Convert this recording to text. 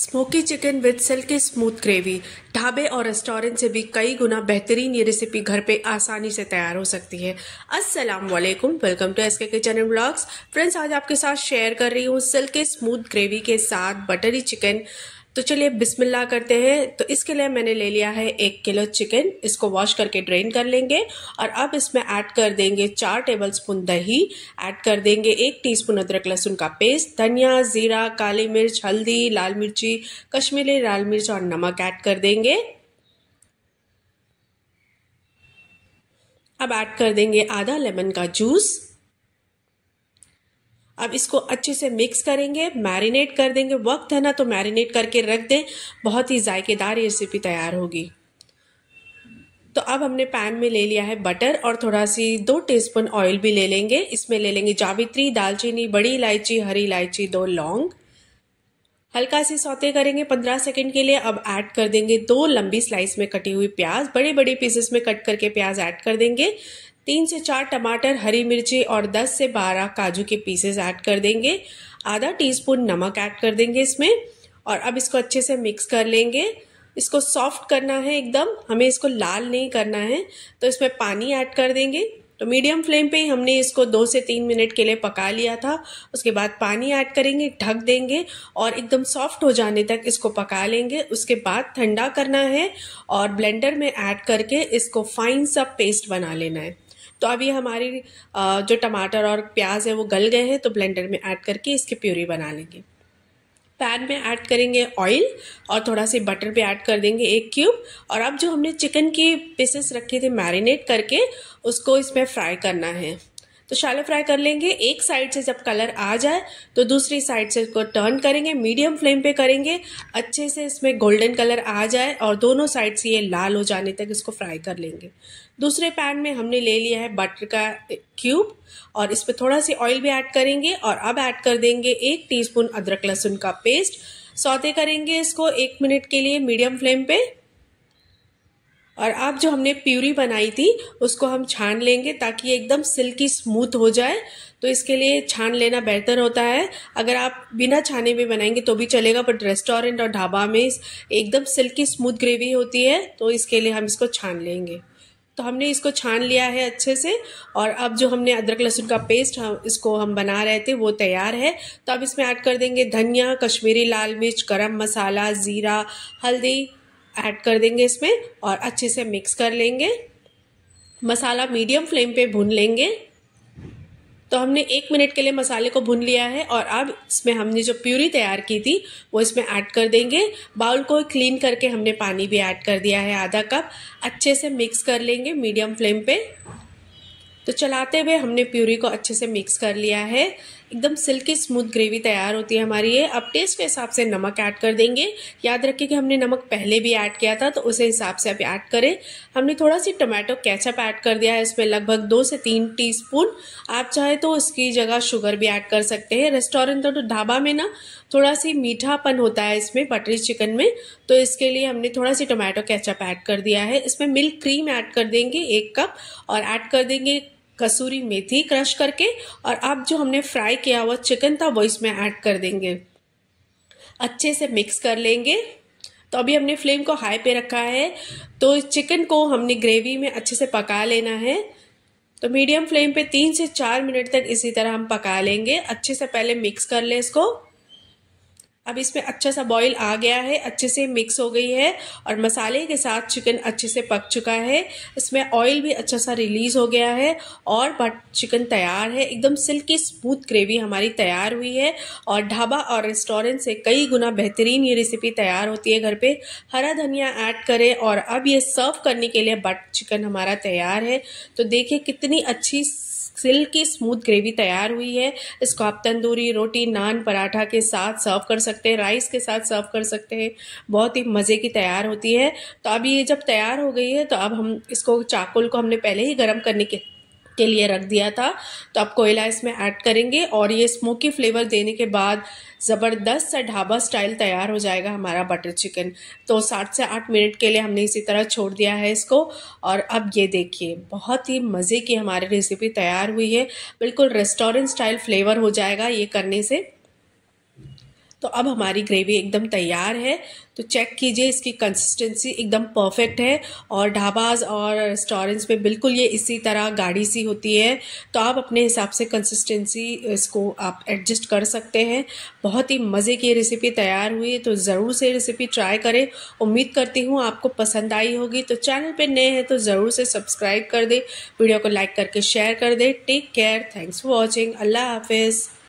smoky chicken with silk smooth gravy ढाबे और restaurant से भी कई गुना बेहतरीन ये रेसिपी घर पे आसानी से तैयार हो सकती है अस्सलाम वालेकुम welcome to S K kitchen and blogs friends आज आपके साथ शेयर कर रही हूँ सिल्क स्मूथ ग्रेवी के साथ बटरी चिकन तो चलिए बिस्मिल्लाह करते हैं तो इसके लिए मैंने ले लिया है एक किलो चिकन इसको वॉश करके ड्रेन कर लेंगे और अब इसमें ऐड कर देंगे चार टेबल स्पून दही ऐड कर देंगे एक टीस्पून अदरक लहसुन का पेस्ट धनिया ज़ीरा काली मिर्च हल्दी लाल मिर्ची कश्मीरी लाल मिर्च और नमक ऐड कर देंगे अब ऐड कर देंगे आधा लेमन का जूस अब इसको अच्छे से मिक्स करेंगे मैरिनेट कर देंगे वक्त है ना तो मैरिनेट करके रख दें बहुत ही जायकेदार ये रेसिपी तैयार होगी तो अब हमने पैन में ले लिया है बटर और थोड़ा सी दो टीस्पून ऑयल भी ले लेंगे इसमें ले लेंगे जावित्री दालचीनी बड़ी इलायची हरी इलायची दो लौंग हल्का से सौते करेंगे पंद्रह सेकंड के लिए अब ऐड कर देंगे दो लंबी स्लाइस में कटी हुई प्याज बड़े बड़े पीसेस में कट करके प्याज ऐड कर देंगे तीन से चार टमाटर हरी मिर्ची और दस से बारह काजू के पीसेस ऐड कर देंगे आधा टीस्पून नमक ऐड कर देंगे इसमें और अब इसको अच्छे से मिक्स कर लेंगे इसको सॉफ्ट करना है एकदम हमें इसको लाल नहीं करना है तो इसमें पानी ऐड कर देंगे तो मीडियम फ्लेम पे हमने इसको दो से तीन मिनट के लिए पका लिया था उसके बाद पानी ऐड करेंगे ढक देंगे और एकदम सॉफ्ट हो जाने तक इसको पका लेंगे उसके बाद ठंडा करना है और ब्लेंडर में ऐड करके इसको फाइन सा पेस्ट बना लेना है तो अभी हमारी जो टमाटर और प्याज है वो गल गए हैं तो ब्लेंडर में ऐड करके इसकी प्यूरी बना लेंगे पैन में ऐड करेंगे ऑयल और थोड़ा सी बटर भी ऐड कर देंगे एक क्यूब और अब जो हमने चिकन की पीसेस रखे थे मैरिनेट करके उसको इसमें फ्राई करना है तो शालो फ्राई कर लेंगे एक साइड से जब कलर आ जाए तो दूसरी साइड से इसको टर्न करेंगे मीडियम फ्लेम पे करेंगे अच्छे से इसमें गोल्डन कलर आ जाए और दोनों साइड से ये लाल हो जाने तक इसको फ्राई कर लेंगे दूसरे पैन में हमने ले लिया है बटर का क्यूब और इस पर थोड़ा सा ऑयल भी ऐड करेंगे और अब ऐड कर देंगे एक टी अदरक लहसुन का पेस्ट सौते करेंगे इसको एक मिनट के लिए मीडियम फ्लेम पे और अब जो हमने प्यूरी बनाई थी उसको हम छान लेंगे ताकि एकदम सिल्की स्मूथ हो जाए तो इसके लिए छान लेना बेहतर होता है अगर आप बिना छाने में बनाएंगे तो भी चलेगा बट रेस्टोरेंट और ढाबा में एकदम सिल्की स्मूथ ग्रेवी होती है तो इसके लिए हम इसको छान लेंगे तो हमने इसको छान लिया है अच्छे से और अब जो हमने अदरक लहसुन का पेस्ट हम इसको हम बना रहे थे वो तैयार है तो अब इसमें ऐड कर देंगे धनिया कश्मीरी लाल मिर्च गरम मसाला ज़ीरा हल्दी ऐड कर देंगे इसमें और अच्छे से मिक्स कर लेंगे मसाला मीडियम फ्लेम पे भून लेंगे तो हमने एक मिनट के लिए मसाले को भून लिया है और अब इसमें हमने जो प्यूरी तैयार की थी वो इसमें ऐड कर देंगे बाउल को क्लीन करके हमने पानी भी ऐड कर दिया है आधा कप अच्छे से मिक्स कर लेंगे मीडियम फ्लेम पे तो चलाते हुए हमने प्यूरी को अच्छे से मिक्स कर लिया है एकदम सिल्की स्मूथ ग्रेवी तैयार होती है हमारी ये अब टेस्ट के हिसाब से नमक ऐड कर देंगे याद रखिए कि हमने नमक पहले भी ऐड किया था तो उसे हिसाब से अब ऐड करें हमने थोड़ा सी टमाटो कैचअप ऐड कर दिया है इसमें लगभग दो से तीन टीस्पून आप चाहे तो उसकी जगह शुगर भी ऐड कर सकते हैं रेस्टोरेंट और तो ढाबा में ना थोड़ा सी मीठापन होता है इसमें बटरी चिकन में तो इसके लिए हमने थोड़ा सी टोमेटो कैचअप ऐड कर दिया है इसमें मिल्क क्रीम ऐड कर देंगे एक कप और ऐड कर देंगे कसूरी मेथी क्रश करके और अब जो हमने फ्राई किया हुआ चिकन था वो इसमें ऐड कर देंगे अच्छे से मिक्स कर लेंगे तो अभी हमने फ्लेम को हाई पे रखा है तो चिकन को हमने ग्रेवी में अच्छे से पका लेना है तो मीडियम फ्लेम पे तीन से चार मिनट तक इसी तरह हम पका लेंगे अच्छे से पहले मिक्स कर लें इसको अब इसमें अच्छा सा बॉईल आ गया है अच्छे से मिक्स हो गई है और मसाले के साथ चिकन अच्छे से पक चुका है इसमें ऑयल भी अच्छा सा रिलीज़ हो गया है और बट चिकन तैयार है एकदम सिल्की स्मूथ ग्रेवी हमारी तैयार हुई है और ढाबा और रेस्टोरेंट से कई गुना बेहतरीन ये रेसिपी तैयार होती है घर पर हरा धनिया ऐड करें और अब ये सर्व करने के लिए बट चिकन हमारा तैयार है तो देखिए कितनी अच्छी सिल्की स्मूथ ग्रेवी तैयार हुई है इसको आप तंदूरी रोटी नान पराठा के साथ सर्व कर सकते हैं राइस के साथ सर्व कर सकते हैं बहुत ही मज़े की तैयार होती है तो अब ये जब तैयार हो गई है तो अब हम इसको चाकुल को हमने पहले ही गर्म करने के के लिए रख दिया था तो आप कोयला इसमें ऐड करेंगे और ये स्मोकी फ्लेवर देने के बाद ज़बरदस्त सा ढाबा स्टाइल तैयार हो जाएगा हमारा बटर चिकन तो सात से आठ मिनट के लिए हमने इसी तरह छोड़ दिया है इसको और अब ये देखिए बहुत ही मज़े की हमारी रेसिपी तैयार हुई है बिल्कुल रेस्टोरेंट स्टाइल फ्लेवर हो जाएगा ये करने से तो अब हमारी ग्रेवी एकदम तैयार है तो चेक कीजिए इसकी कंसिस्टेंसी एकदम परफेक्ट है और ढाबाज और रेस्टोरेंट्स में बिल्कुल ये इसी तरह गाढ़ी सी होती है तो आप अपने हिसाब से कंसिस्टेंसी इसको आप एडजस्ट कर सकते हैं बहुत ही मज़े की रेसिपी तैयार हुई है तो ज़रूर से रेसिपी ट्राई करें उम्मीद करती हूँ आपको पसंद आई होगी तो चैनल पर नए हैं तो ज़रूर से सब्सक्राइब कर दें वीडियो को लाइक करके शेयर कर दें take care thanks for watching अल्लाह हाफिज़